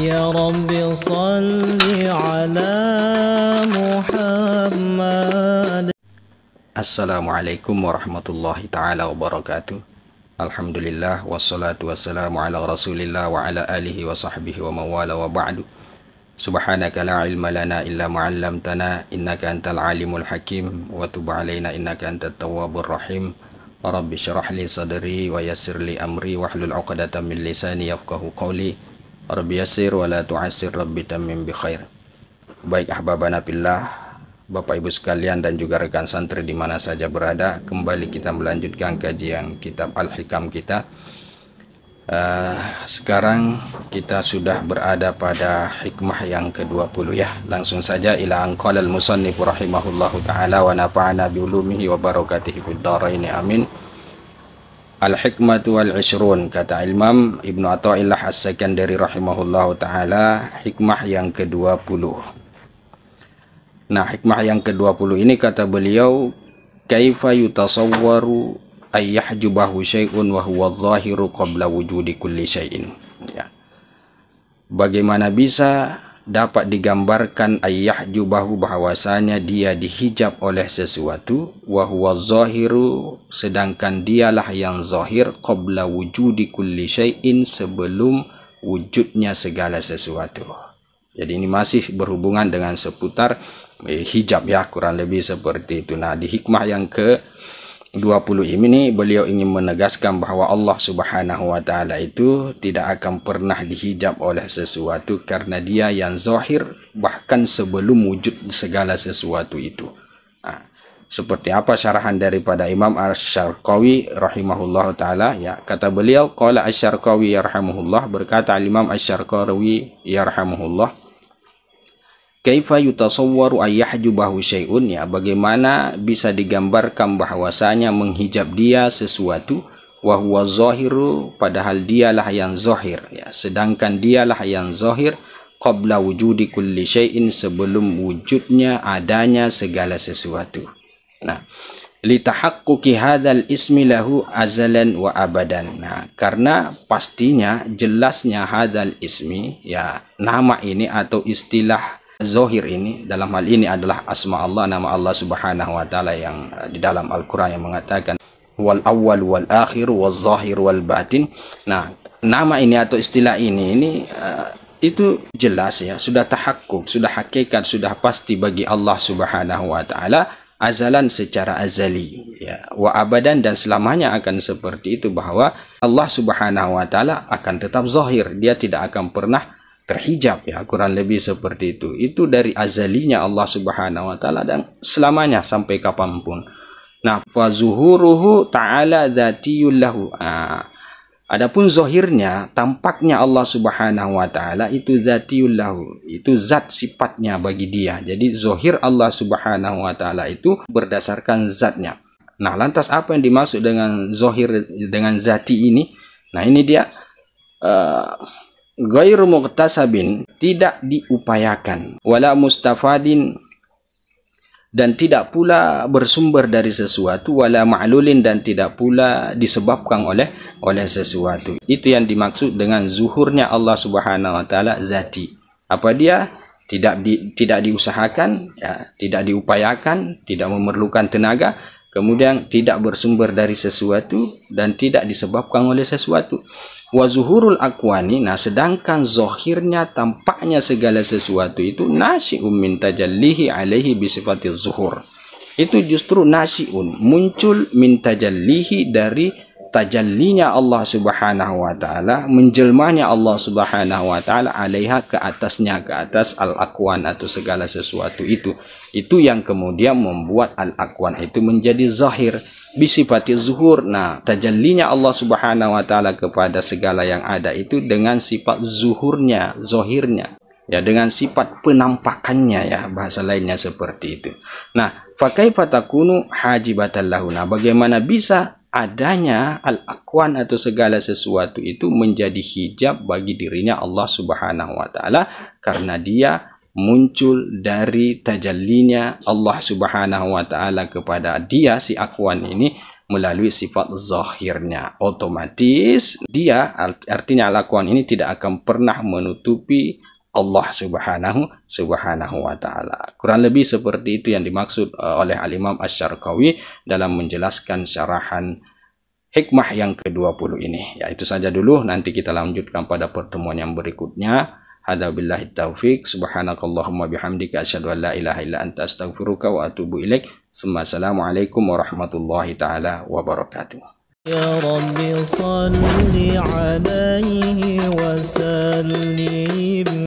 يا رب صل على محمد السلام عليكم ورحمة الله تعالى وبركاته الحمد لله والصلاة والسلام على رسول الله وعلى آله وصحبه ومواله وبعد سبحانك لا علم لنا إلا ما علمتنا إنك أنت العليم الحكيم وتب علينا إنك أنت التواب الرحيم رب اشرح لي صدري ويسر لي أمري واحلل عقدة من لساني يفقه قولي Rabbi yasir wa la tu'asir Rabbi tamim bi khair. Baik ahbabana fillah, Bapak Ibu sekalian dan juga rekan santri di mana saja berada, kembali kita melanjutkan kajian kitab Al-Hikam kita. Uh, sekarang kita sudah berada pada hikmah yang ke-20 ya. Langsung saja ila anqalal musannif rahimahullahu taala wa nafa'ana bi ulumihi wa barakatihi fid ini amin. Al-Hikmatu al ishrun kata Imam Ibnu Athaillah As-Sakandari rahimahullahu taala hikmah yang ke-20. Nah, hikmah yang ke-20 ini kata beliau kaifa yutasawwaru ayyahjubahu syai'un wa huwa adh-dhahiru qabla wujudi kulli syai'in. Ya. Bagaimana bisa dapat digambarkan ayah jubahu bahwasanya dia dihijab oleh sesuatu wa huwa zahiru sedangkan dialah yang zahir qabla wujudi kulli syai'in sebelum wujudnya segala sesuatu jadi ini masih berhubungan dengan seputar eh, hijab ya kurang lebih seperti itu nah di hikmah yang ke 20 ini beliau ingin menegaskan bahawa Allah Subhanahu wa taala itu tidak akan pernah dihijab oleh sesuatu karena dia yang zahir bahkan sebelum wujud segala sesuatu itu. Ha. Seperti apa syarahan daripada Imam Asy-Syarqawi rahimahullah taala ya kata beliau qala Asy-Syarqawi rahimahullah, berkata Imam Asy-Syarqawi rahimahullah. Kaifa yutasawwaru ayyahjubahu syai'un ya bagaimana bisa digambarkan bahwasanya menghijab dia sesuatu wa huwa zahiru padahal dialah yang zahir ya sedangkan dialah yang zahir qabla wujudi kulli syai'in sebelum wujudnya adanya segala sesuatu nah litahaqquqi hadzal ismi lahu azalan wa abadan. Nah, karena pastinya jelasnya hadzal ismi ya nama ini atau istilah Zohir ini dalam hal ini adalah asma Allah nama Allah subhanahu wa ta'ala yang eh, di dalam Al-Quran yang mengatakan wal awal wal akhir wal zahir wal batin nah nama ini atau istilah ini ini uh, itu jelas ya sudah tahakkuk sudah hakikat sudah pasti bagi Allah subhanahu wa ta'ala azalan secara azali ya wa abadan dan selamanya akan seperti itu bahwa Allah Subhanahu wa taala akan tetap zahir dia tidak akan pernah terhijab ya kurang lebih seperti itu itu dari azalinya Allah Subhanahu wa taala dan selamanya sampai kapanpun nah fazuhuruhu ta'ala dzatiyul lahu ah. adapun zohirnya tampaknya Allah Subhanahu wa taala itu zatiyul lahu itu zat sifatnya bagi dia jadi zohir Allah Subhanahu wa taala itu berdasarkan zatnya nah lantas apa yang dimaksud dengan zohir dengan zati ini nah ini dia uh, ghairu muqtasabin tidak diupayakan wala mustafadin dan tidak pula bersumber dari sesuatu wala ma'lulin dan tidak pula disebabkan oleh oleh sesuatu itu yang dimaksud dengan zuhurnya Allah Subhanahu wa taala zati apa dia tidak di, tidak diusahakan ya, tidak diupayakan tidak memerlukan tenaga kemudian tidak bersumber dari sesuatu dan tidak disebabkan oleh sesuatu wa zuhurul akwani nah sedangkan zohirnya tampaknya segala sesuatu itu nasi'un minta tajallihi alehi bisifatil zuhur itu justru nasi'un muncul minta tajallihi dari tajallinya Allah Subhanahu wa taala, menjelmanya Allah Subhanahu wa taala alaiha ke atasnya ke atas al aqwan atau segala sesuatu itu. Itu yang kemudian membuat al aqwan itu menjadi zahir bisifati zuhur. Nah, tajallinya Allah Subhanahu wa taala kepada segala yang ada itu dengan sifat zuhurnya, zohirnya ya dengan sifat penampakannya ya bahasa lainnya seperti itu. Nah, pakai fatakunu haji Nah, bagaimana bisa adanya al-aqwan atau segala sesuatu itu menjadi hijab bagi dirinya Allah Subhanahu wa taala karena dia muncul dari tajallinya Allah Subhanahu wa taala kepada dia si aqwan ini melalui sifat zahirnya otomatis dia artinya al-aqwan ini tidak akan pernah menutupi Allah Subhanahu Subhanahu wa taala. Kurang lebih seperti itu yang dimaksud e, oleh Al Imam Asy-Syarqawi dalam menjelaskan syarahan hikmah yang ke-20 ini. Ya itu saja dulu nanti kita lanjutkan pada pertemuan yang berikutnya. Hada billahi taufik subhanakallahumma bihamdika asyhadu an la ilaha illa anta astaghfiruka wa atubu ilaik. Assalamualaikum warahmatullahi taala wabarakatuh. يا رب صل عليه وسلم